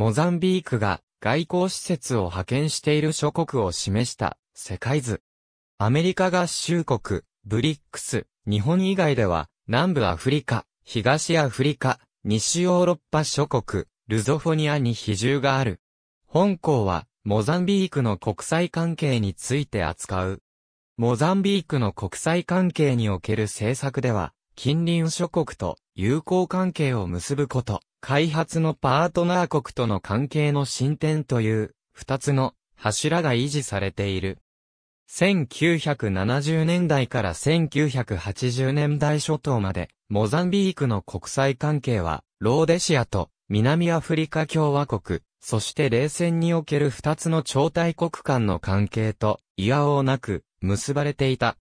モザンビークが外交施設を派遣している諸国を示した世界図。アメリカ合衆国、ブリックス、日本以外では南部アフリカ、東アフリカ、西ヨーロッパ諸国、ルゾフォニアに比重がある。本校はモザンビークの国際関係について扱う。モザンビークの国際関係における政策では、近隣諸国と友好関係を結ぶこと、開発のパートナー国との関係の進展という、二つの柱が維持されている。1970年代から1980年代初頭まで、モザンビークの国際関係は、ローデシアと南アフリカ共和国、そして冷戦における二つの超大国間の関係と、いやおうなく、結ばれていた。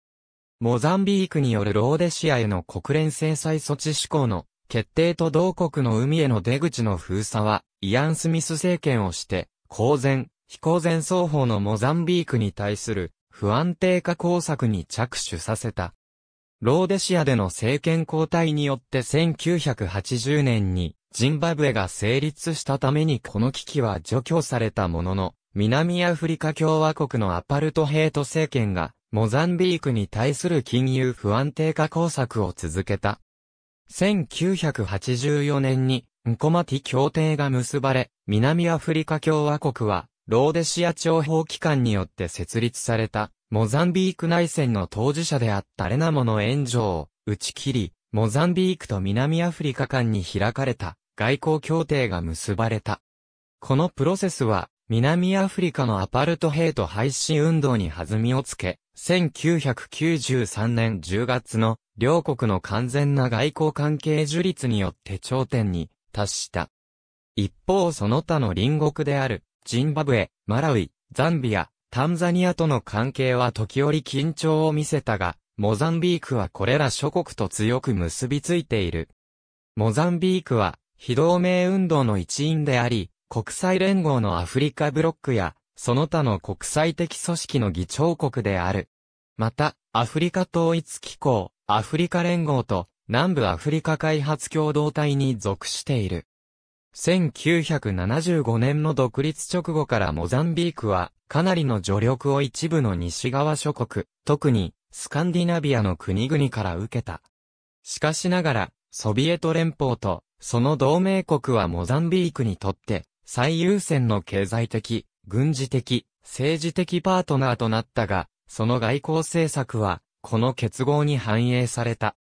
モザンビークによるローデシアへの国連制裁措置施行の決定と同国の海への出口の封鎖は、イアン・スミス政権をして、公然、非公然双方のモザンビークに対する不安定化工作に着手させた。ローデシアでの政権交代によって1980年にジンバブエが成立したためにこの危機は除去されたものの、南アフリカ共和国のアパルトヘイト政権がモザンビークに対する金融不安定化工作を続けた。1984年に、ンコマティ協定が結ばれ、南アフリカ共和国は、ローデシア諜報機関によって設立された、モザンビーク内戦の当事者であったレナモの援助を打ち切り、モザンビークと南アフリカ間に開かれた外交協定が結ばれた。このプロセスは南アフリカのアパルトヘイト廃止運動に弾みをつけ、1993年10月の両国の完全な外交関係樹立によって頂点に達した。一方その他の隣国である、ジンバブエ、マラウイ、ザンビア、タンザニアとの関係は時折緊張を見せたが、モザンビークはこれら諸国と強く結びついている。モザンビークは、非同盟運動の一員であり、国際連合のアフリカブロックや、その他の国際的組織の議長国である。また、アフリカ統一機構、アフリカ連合と、南部アフリカ開発共同体に属している。1975年の独立直後からモザンビークは、かなりの助力を一部の西側諸国、特に、スカンディナビアの国々から受けた。しかしながら、ソビエト連邦と、その同盟国はモザンビークにとって、最優先の経済的、軍事的、政治的パートナーとなったが、その外交政策は、この結合に反映された。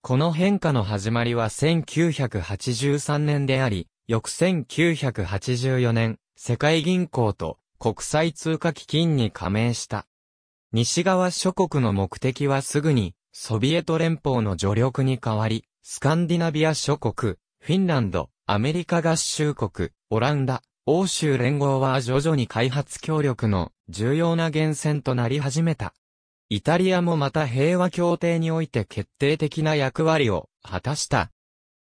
この変化の始まりは1983年であり、翌1984年、世界銀行と国際通貨基金に加盟した。西側諸国の目的はすぐに、ソビエト連邦の助力に代わり、スカンディナビア諸国、フィンランド、アメリカ合衆国、オランダ、欧州連合は徐々に開発協力の重要な源泉となり始めた。イタリアもまた平和協定において決定的な役割を果たした。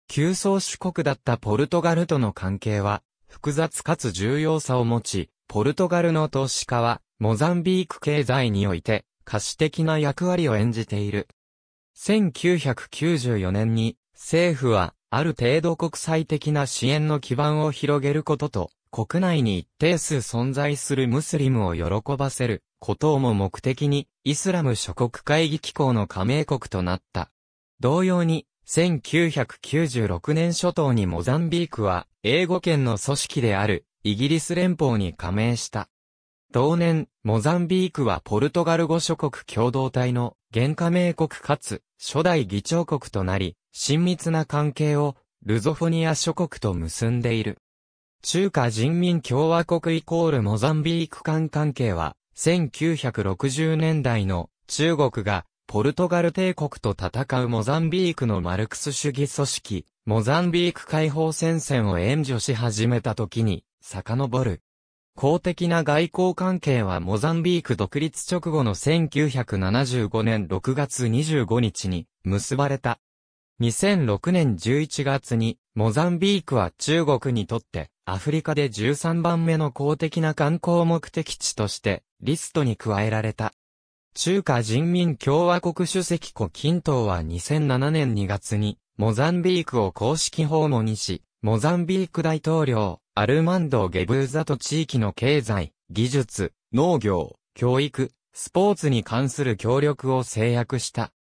旧宗主国だったポルトガルとの関係は複雑かつ重要さを持ち、ポルトガルの投資家はモザンビーク経済において可視的な役割を演じている。1994年に政府はある程度国際的な支援の基盤を広げることと、国内に一定数存在するムスリムを喜ばせることをも目的に、イスラム諸国会議機構の加盟国となった。同様に、1996年初頭にモザンビークは、英語圏の組織である、イギリス連邦に加盟した。同年、モザンビークはポルトガル語諸国共同体の原加盟国かつ初代議長国となり、親密な関係をルゾフォニア諸国と結んでいる。中華人民共和国イコールモザンビーク間関係は、1960年代の中国がポルトガル帝国と戦うモザンビークのマルクス主義組織、モザンビーク解放戦線を援助し始めた時に、遡る。公的な外交関係はモザンビーク独立直後の1975年6月25日に結ばれた。2006年11月に、モザンビークは中国にとって、アフリカで13番目の公的な観光目的地として、リストに加えられた。中華人民共和国主席古近東は2007年2月に、モザンビークを公式訪問し、モザンビーク大統領、アルマンド・ゲブーザと地域の経済、技術、農業、教育、スポーツに関する協力を制約した。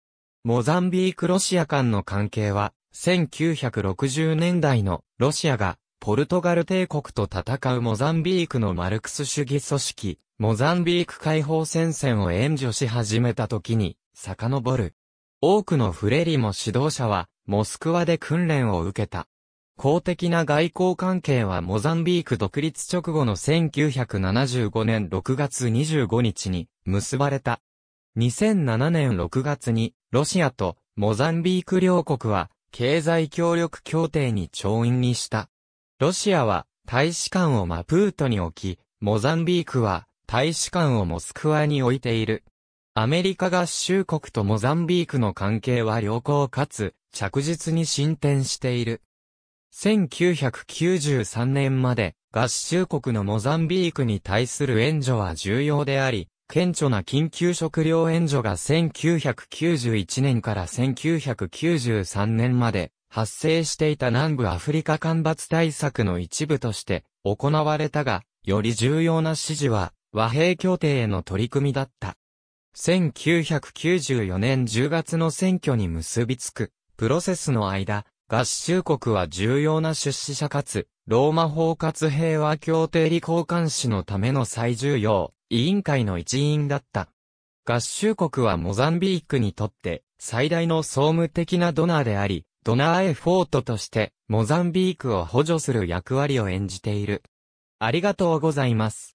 モザンビーク・ロシア間の関係は、1960年代のロシアがポルトガル帝国と戦うモザンビークのマルクス主義組織、モザンビーク解放戦線を援助し始めた時に、遡る。多くのフレリも指導者は、モスクワで訓練を受けた。公的な外交関係はモザンビーク独立直後の1975年6月25日に結ばれた。2007年6月にロシアとモザンビーク両国は経済協力協定に調印にした。ロシアは大使館をマプートに置き、モザンビークは大使館をモスクワに置いている。アメリカ合衆国とモザンビークの関係は良好かつ着実に進展している。1993年まで合衆国のモザンビークに対する援助は重要であり、顕著な緊急食料援助が1991年から1993年まで発生していた南部アフリカ干ばつ対策の一部として行われたが、より重要な指示は和平協定への取り組みだった。1994年10月の選挙に結びつくプロセスの間、合衆国は重要な出資者かつローマ包括平和協定理交換士のための最重要委員会の一員だった。合衆国はモザンビークにとって最大の総務的なドナーであり、ドナーエフォートとしてモザンビークを補助する役割を演じている。ありがとうございます。